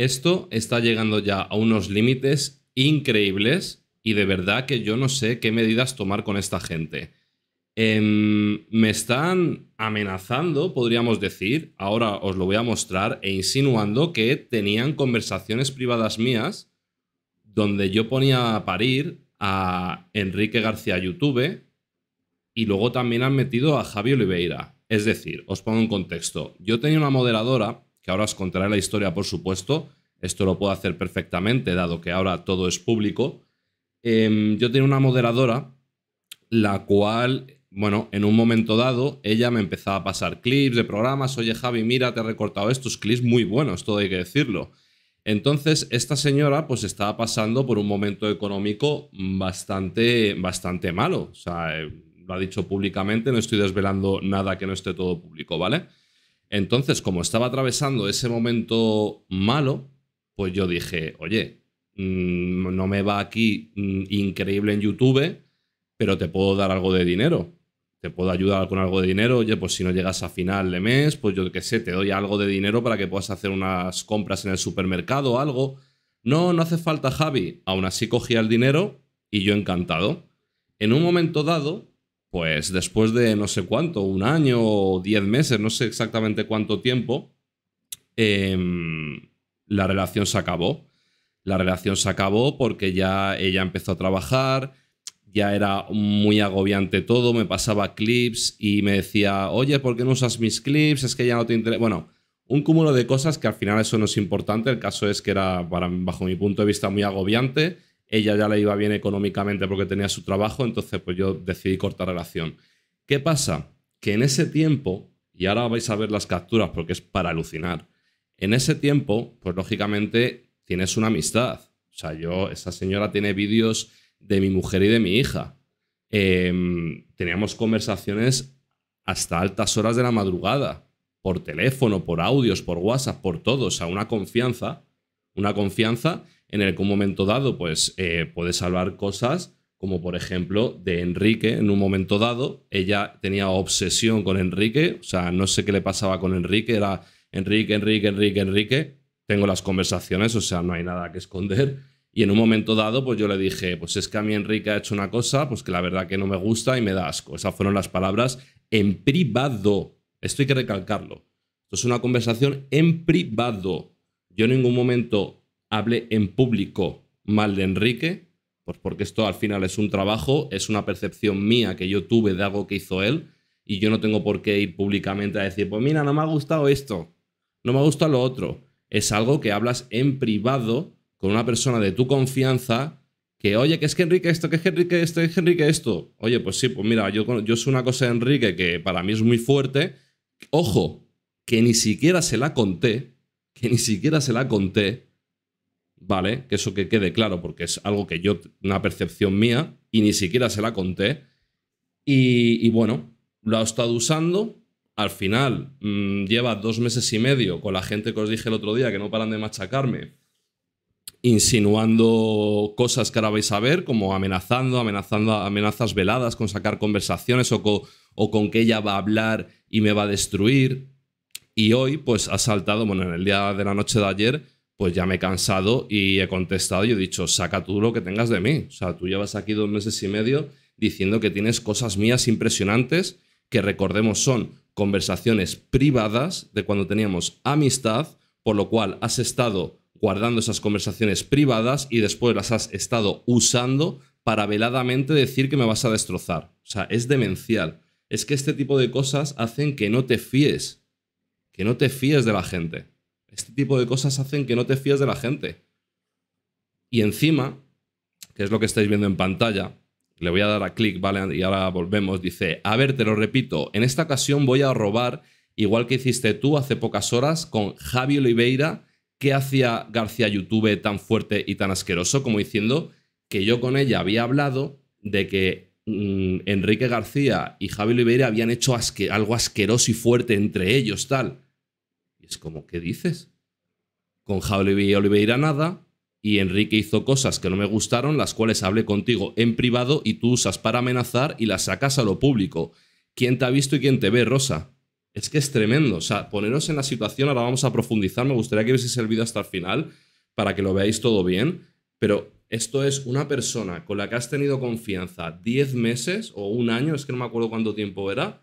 Esto está llegando ya a unos límites increíbles y de verdad que yo no sé qué medidas tomar con esta gente. Em, me están amenazando, podríamos decir, ahora os lo voy a mostrar, e insinuando que tenían conversaciones privadas mías donde yo ponía a parir a Enrique García YouTube y luego también han metido a Javier Oliveira. Es decir, os pongo en contexto, yo tenía una moderadora que ahora os contaré la historia, por supuesto. Esto lo puedo hacer perfectamente, dado que ahora todo es público. Em, yo tenía una moderadora, la cual, bueno, en un momento dado, ella me empezaba a pasar clips de programas. Oye, Javi, mira, te he recortado estos clips muy buenos, todo hay que decirlo. Entonces, esta señora pues estaba pasando por un momento económico bastante, bastante malo. O sea, eh, lo ha dicho públicamente, no estoy desvelando nada que no esté todo público, ¿vale? Entonces, como estaba atravesando ese momento malo, pues yo dije, oye, mm, no me va aquí mm, increíble en YouTube, pero te puedo dar algo de dinero. Te puedo ayudar con algo de dinero, oye, pues si no llegas a final de mes, pues yo qué sé, te doy algo de dinero para que puedas hacer unas compras en el supermercado o algo. No, no hace falta Javi. Aún así cogía el dinero y yo encantado. En un momento dado, pues después de no sé cuánto, un año o diez meses, no sé exactamente cuánto tiempo, em, la relación se acabó. La relación se acabó porque ya ella empezó a trabajar, ya era muy agobiante todo, me pasaba clips y me decía, oye, ¿por qué no usas mis clips? Es que ya no te interesa. Bueno, un cúmulo de cosas que al final eso no es importante, el caso es que era, para, bajo mi punto de vista, muy agobiante ella ya le iba bien económicamente porque tenía su trabajo, entonces pues yo decidí cortar relación. ¿Qué pasa? Que en ese tiempo, y ahora vais a ver las capturas porque es para alucinar, en ese tiempo, pues lógicamente tienes una amistad. O sea, yo, esa señora tiene vídeos de mi mujer y de mi hija. Em, teníamos conversaciones hasta altas horas de la madrugada, por teléfono, por audios, por WhatsApp, por todo, o sea, una confianza una confianza en el que un momento dado pues eh, puede salvar cosas como por ejemplo de Enrique en un momento dado ella tenía obsesión con Enrique o sea no sé qué le pasaba con Enrique era Enrique Enrique Enrique Enrique tengo las conversaciones o sea no hay nada que esconder y en un momento dado pues yo le dije pues es que a mí Enrique ha hecho una cosa pues que la verdad que no me gusta y me da asco esas fueron las palabras en privado esto hay que recalcarlo esto es una conversación en privado yo en ningún momento hablé en público mal de Enrique, pues porque esto al final es un trabajo, es una percepción mía que yo tuve de algo que hizo él, y yo no tengo por qué ir públicamente a decir, pues mira, no me ha gustado esto, no me ha gustado lo otro. Es algo que hablas en privado con una persona de tu confianza que, oye, que es que Enrique esto, que es Enrique esto, es Enrique esto. Oye, pues sí, pues mira, yo, yo soy una cosa de Enrique que para mí es muy fuerte. Ojo, que ni siquiera se la conté, que ni siquiera se la conté, ¿vale? Que eso que quede claro, porque es algo que yo, una percepción mía, y ni siquiera se la conté. Y, bueno, lo ha estado usando. Al final, mm, lleva dos meses y medio con la gente que os dije el otro día que no paran de machacarme, insinuando cosas que ahora vais a ver, como amenazando, amenazando, amenazas veladas con sacar conversaciones o, o con que ella va a hablar y me va a destruir. Y hoy, pues ha saltado, bueno, en el día de la noche de ayer, pues ya me he cansado y he contestado y he dicho, saca tú lo que tengas de mí. O sea, tú llevas aquí dos meses y medio diciendo que tienes cosas mías impresionantes, que recordemos son conversaciones privadas de cuando teníamos amistad, por lo cual has estado guardando esas conversaciones privadas y después las has estado usando para veladamente decir que me vas a destrozar. O sea, es demencial. Es que este tipo de cosas hacen que no te fíes que no te fíes de la gente. Este tipo de cosas hacen que no te fíes de la gente. Y encima, que es lo que estáis viendo en pantalla, le voy a dar a clic, ¿vale? Y ahora volvemos. Dice, a ver, te lo repito, en esta ocasión voy a robar, igual que hiciste tú hace pocas horas con Javi Oliveira, que hacía García YouTube tan fuerte y tan asqueroso, como diciendo que yo con ella había hablado de que mm, Enrique García y Javi Oliveira habían hecho algo asqueroso y fuerte entre ellos, tal es como, ¿qué dices? Con Javi Oliveira nada, y Enrique hizo cosas que no me gustaron, las cuales hablé contigo en privado y tú usas para amenazar y las sacas a lo público. ¿Quién te ha visto y quién te ve, Rosa? Es que es tremendo. O sea, poneros en la situación, ahora vamos a profundizar, me gustaría que hubiese servido hasta el final para que lo veáis todo bien, pero esto es una persona con la que has tenido confianza 10 meses o un año, es que no me acuerdo cuánto tiempo era,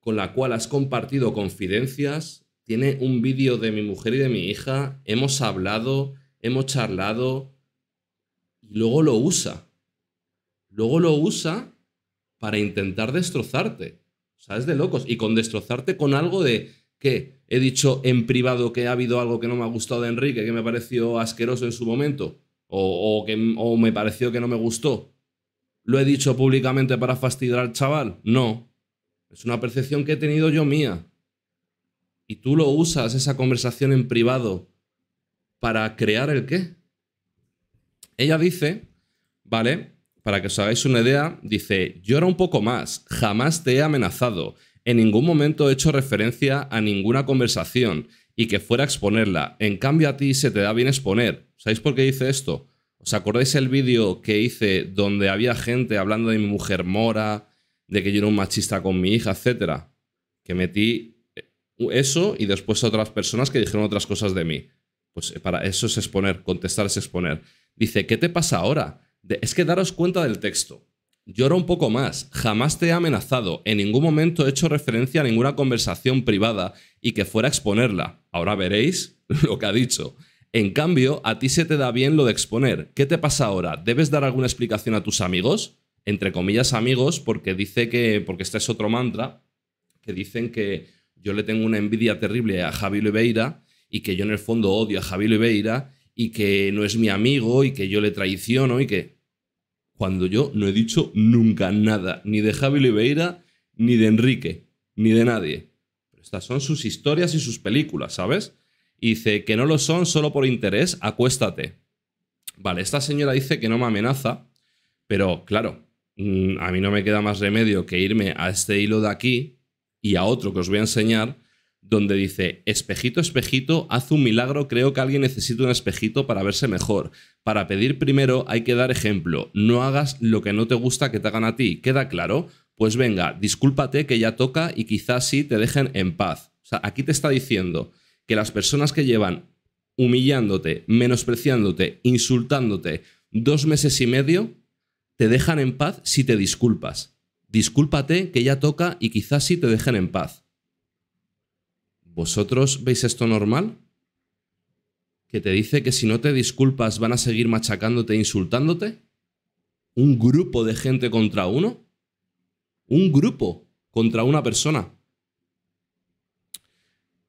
con la cual has compartido confidencias, tiene un vídeo de mi mujer y de mi hija, hemos hablado, hemos charlado, y luego lo usa. Luego lo usa para intentar destrozarte. ¿Sabes de locos. Y con destrozarte con algo de que he dicho en privado que ha habido algo que no me ha gustado de Enrique, que me pareció asqueroso en su momento, o, o que, o me pareció que no me gustó. ¿Lo he dicho públicamente para fastidiar al chaval? No. Es una percepción que he tenido yo mía y tú lo usas, esa conversación en privado, para crear el qué. Ella dice, ¿vale? Para que os hagáis una idea, dice, era un poco más, jamás te he amenazado, en ningún momento he hecho referencia a ninguna conversación y que fuera a exponerla. En cambio a ti se te da bien exponer. ¿Sabéis por qué dice esto? ¿Os acordáis el vídeo que hice donde había gente hablando de mi mujer mora, de que yo era un machista con mi hija, etcétera? Que metí eso y después otras personas que dijeron otras cosas de mí. Pues eh, para eso es exponer, contestar es exponer. Dice, ¿qué te pasa ahora? es que daros cuenta del texto. Lloro un poco más. Jamás te he amenazado. En ningún momento he hecho referencia a ninguna conversación privada y que fuera a exponerla. Ahora veréis lo que ha dicho. En cambio, a ti se te da bien lo de exponer. ¿Qué te pasa ahora? ¿Debes dar alguna explicación a tus amigos? Entre comillas amigos, porque dice que, porque este es otro mantra, que dicen que yo le tengo una envidia terrible a Javi Oliveira y que yo en el fondo odio a Javi Oliveira y que no es mi amigo y que yo le traiciono y que... Cuando yo no he dicho nunca nada, ni de Javi Oliveira, ni de Enrique, ni de nadie. estas son sus historias y sus películas, ¿sabes? Y dice que no lo son solo por interés, acuéstate. Vale, esta señora dice que no me amenaza, pero claro, mm, a mí no me queda más remedio que irme a este hilo de aquí y a otro que os voy a enseñar, donde dice, espejito, espejito, haz un milagro, creo que alguien necesita un espejito para verse mejor. Para pedir primero hay que dar ejemplo, no hagas lo que no te gusta que te hagan a ti, ¿queda claro? Pues venga, discúlpate que ya toca y quizás sí te dejen en paz. sea, aquí te está diciendo que las personas que llevan humillándote, menospreciándote, insultándote dos meses y medio, te dejan en paz si te disculpas discúlpate que ya toca y quizás sí te dejen en paz. ¿Vosotros veis esto normal? ¿Que te dice que si no te disculpas van a seguir machacándote e insultándote? ¿Un grupo de gente contra uno? ¿Un grupo contra una persona?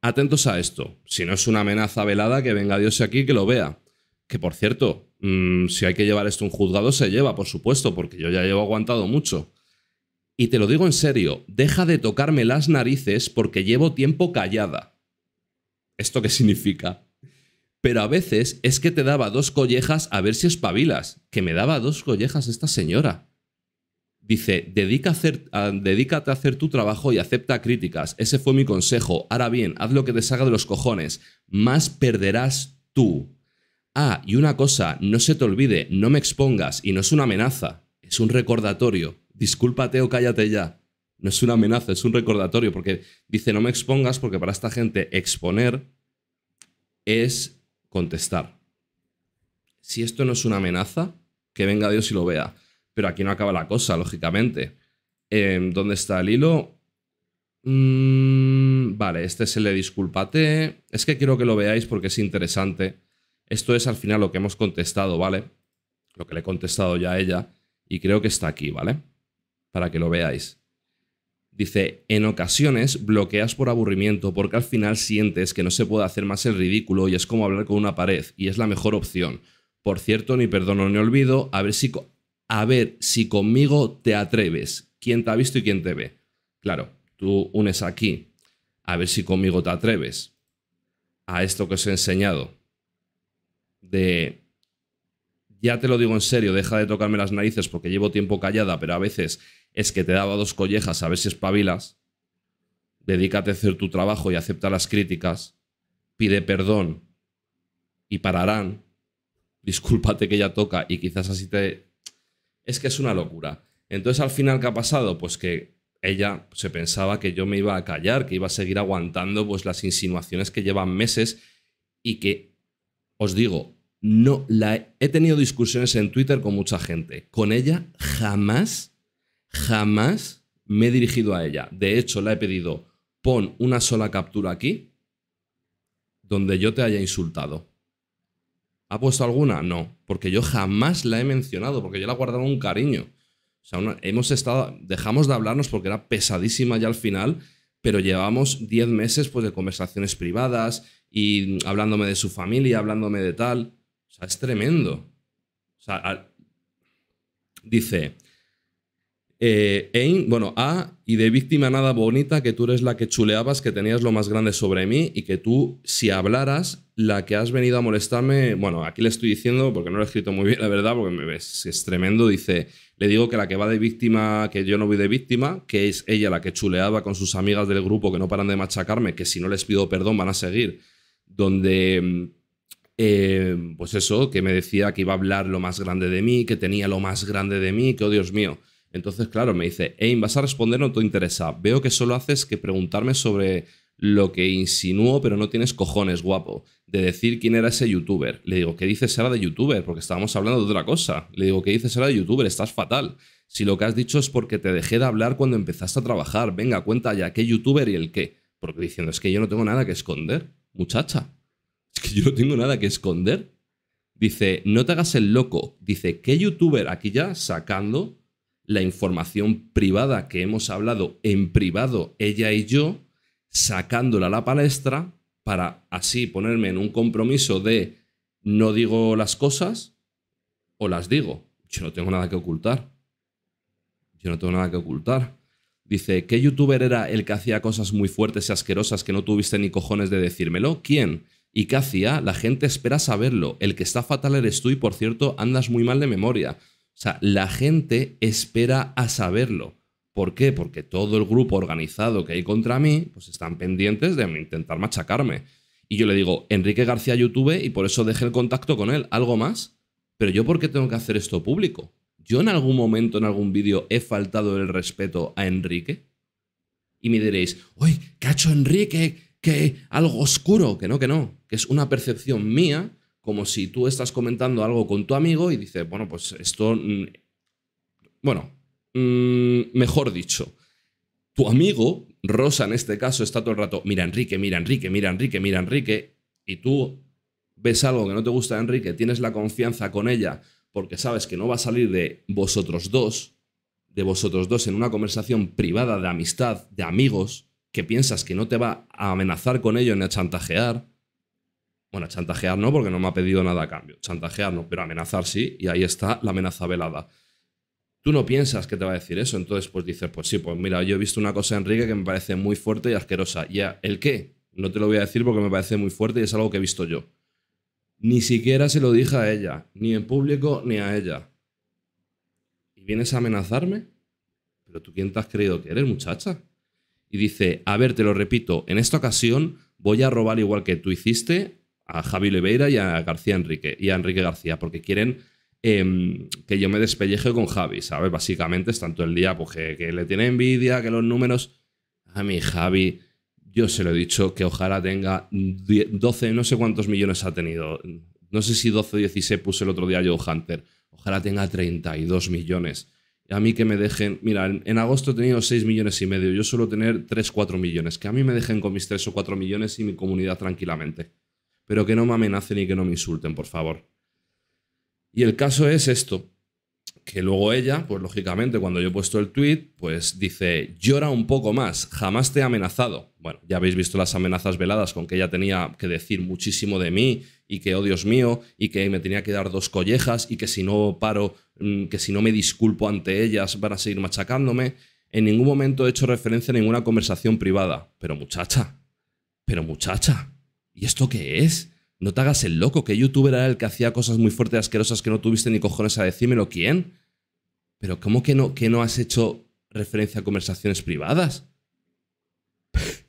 Atentos a esto. Si no es una amenaza velada, que venga Dios aquí y que lo vea. Que por cierto, mm, si hay que llevar esto a un juzgado, se lleva, por supuesto, porque yo ya llevo aguantado mucho. Y te lo digo en serio, deja de tocarme las narices porque llevo tiempo callada. ¿Esto qué significa? Pero a veces es que te daba dos collejas a ver si espabilas, que me daba dos collejas esta señora. Dice, Dedica a hacer, dedícate a hacer tu trabajo y acepta críticas. Ese fue mi consejo. Ahora bien, haz lo que te salga de los cojones. Más perderás tú. Ah, y una cosa, no se te olvide, no me expongas, y no es una amenaza, es un recordatorio discúlpate o cállate ya. No es una amenaza, es un recordatorio, porque dice, no me expongas, porque para esta gente exponer es contestar. Si esto no es una amenaza, que venga Dios y lo vea. Pero aquí no acaba la cosa, lógicamente. Em, ¿Dónde está el hilo? Mm, vale, este es el de discúlpate, Es que quiero que lo veáis porque es interesante. Esto es al final lo que hemos contestado, ¿vale? Lo que le he contestado ya a ella. Y creo que está aquí, ¿vale? para que lo veáis. Dice, en ocasiones bloqueas por aburrimiento porque al final sientes que no se puede hacer más el ridículo y es como hablar con una pared y es la mejor opción. Por cierto, ni perdono ni olvido, a ver si, a ver si conmigo te atreves. ¿Quién te ha visto y quién te ve? Claro, tú unes aquí, a ver si conmigo te atreves a esto que os he enseñado. De, ya te lo digo en serio, deja de tocarme las narices porque llevo tiempo callada, pero a veces es que te daba dos collejas a ver si espabilas, dedícate a hacer tu trabajo y acepta las críticas, pide perdón y pararán, discúlpate que ella toca y quizás así te... Es que es una locura. Entonces al final, ¿qué ha pasado? Pues que ella se pensaba que yo me iba a callar, que iba a seguir aguantando pues las insinuaciones que llevan meses y que, os digo, no la he tenido discusiones en Twitter con mucha gente. Con ella jamás jamás me he dirigido a ella. De hecho, la he pedido, pon una sola captura aquí donde yo te haya insultado. ¿Ha puesto alguna? No, porque yo jamás la he mencionado, porque yo la he guardado un cariño. O sea, hemos estado, dejamos de hablarnos porque era pesadísima ya al final, pero llevamos 10 meses pues, de conversaciones privadas y hablándome de su familia, hablándome de tal. O sea, es tremendo. O sea, dice, eh, bueno, A, y de víctima nada bonita, que tú eres la que chuleabas, que tenías lo más grande sobre mí y que tú, si hablaras, la que has venido a molestarme, bueno, aquí le estoy diciendo, porque no lo he escrito muy bien, la verdad, porque me ves, es tremendo, dice, le digo que la que va de víctima, que yo no voy de víctima, que es ella la que chuleaba con sus amigas del grupo que no paran de machacarme, que si no les pido perdón van a seguir, donde... Mm, eh, pues eso, que me decía que iba a hablar lo más grande de mí, que tenía lo más grande de mí, que oh Dios mío. Entonces, claro, me dice, Aim, vas a responder, no te interesa. Veo que solo haces que preguntarme sobre lo que insinúo, pero no tienes cojones, guapo, de decir quién era ese youtuber. Le digo, ¿qué dices era de youtuber? Porque estábamos hablando de otra cosa. Le digo, ¿qué dices era de youtuber? Estás fatal. Si lo que has dicho es porque te dejé de hablar cuando empezaste a trabajar, venga, cuenta ya qué youtuber y el qué. Porque diciendo, es que yo no tengo nada que esconder, muchacha. Es que yo no tengo nada que esconder. Dice, no te hagas el loco. Dice, ¿qué youtuber? Aquí ya sacando la información privada que hemos hablado en privado ella y yo, sacándola a la palestra para así ponerme en un compromiso de no digo las cosas o las digo. Yo no tengo nada que ocultar. Yo no tengo nada que ocultar. Dice, ¿qué youtuber era el que hacía cosas muy fuertes y asquerosas que no tuviste ni cojones de decírmelo? ¿Quién? ¿Y qué hacía? La gente espera saberlo. El que está fatal eres tú y, por cierto, andas muy mal de memoria. O sea, la gente espera a saberlo. ¿Por qué? Porque todo el grupo organizado que hay contra mí, pues están pendientes de intentar machacarme. Y yo le digo, Enrique García YouTube, y por eso dejé el contacto con él, algo más. Pero yo, ¿por qué tengo que hacer esto público? ¿Yo en algún momento, en algún vídeo, he faltado el respeto a Enrique? Y me diréis, uy, hecho Enrique, que algo oscuro, que no, que no, que es una percepción mía como si tú estás comentando algo con tu amigo y dices, bueno, pues esto, mm, bueno, mm, mejor dicho, tu amigo, Rosa en este caso, está todo el rato, mira Enrique, mira Enrique, mira Enrique, mira Enrique, y tú ves algo que no te gusta de Enrique, tienes la confianza con ella porque sabes que no va a salir de vosotros dos, de vosotros dos en una conversación privada de amistad, de amigos, que piensas que no te va a amenazar con ello ni a chantajear, bueno, chantajear no, porque no me ha pedido nada a cambio. Chantajear no, pero amenazar sí, y ahí está la amenaza velada. Tú no piensas que te va a decir eso, entonces pues dices, pues sí, pues mira, yo he visto una cosa Enrique que me parece muy fuerte y asquerosa. ¿Y el qué? No te lo voy a decir porque me parece muy fuerte y es algo que he visto yo. Ni siquiera se lo dije a ella, ni en público ni a ella. ¿Y vienes a amenazarme? ¿Pero tú quién te has creído que eres, muchacha? Y dice, a ver, te lo repito, en esta ocasión voy a robar igual que tú hiciste a Javi Oliveira y a García Enrique y a Enrique García, porque quieren em, que yo me despelleje con Javi, ¿sabes? Básicamente están todo el día porque pues, que, le tiene envidia, que los números. A mi Javi, yo se lo he dicho, que ojalá tenga 12, no sé cuántos millones ha tenido. No sé si 12 o 16 puse el otro día Joe Hunter. Ojalá tenga 32 millones. A mí que me dejen, mira, en, agosto he tenido 6 millones y medio, yo suelo tener 3, 4 millones. Que a mí me dejen con mis 3 o 4 millones y mi comunidad tranquilamente pero que no me amenacen y que no me insulten, por favor. Y el caso es esto, que luego ella, pues lógicamente, cuando yo he puesto el tweet, pues dice, llora un poco más, jamás te he amenazado. Bueno, ya habéis visto las amenazas veladas con que ella tenía que decir muchísimo de mí y que, oh Dios mío, y que me tenía que dar dos collejas y que si no paro, mm, que si no me disculpo ante ellas van a seguir machacándome. En ningún momento he hecho referencia a ninguna conversación privada. Pero muchacha, pero muchacha, ¿y esto qué es? No te hagas el loco, que youtuber era el que hacía cosas muy fuertes, asquerosas que no tuviste ni cojones a decírmelo quién. Pero ¿cómo que no, que no has hecho referencia a conversaciones privadas?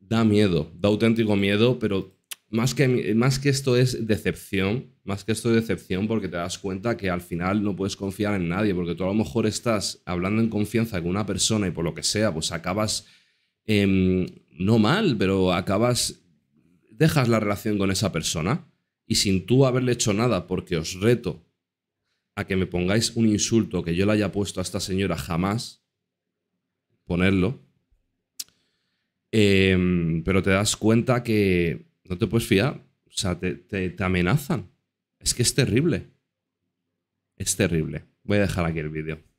da miedo, da auténtico miedo, pero más que, más que esto es decepción, más que esto es decepción porque te das cuenta que al final no puedes confiar en nadie, porque tú a lo mejor estás hablando en confianza con una persona y por lo que sea, pues acabas Em, no mal, pero acabas, dejas la relación con esa persona y sin tú haberle hecho nada, porque os reto a que me pongáis un insulto que yo le haya puesto a esta señora jamás, ponerlo, em, pero te das cuenta que no te puedes fiar, o sea, te, te amenazan. Es que es terrible. Es terrible. Voy a dejar aquí el vídeo.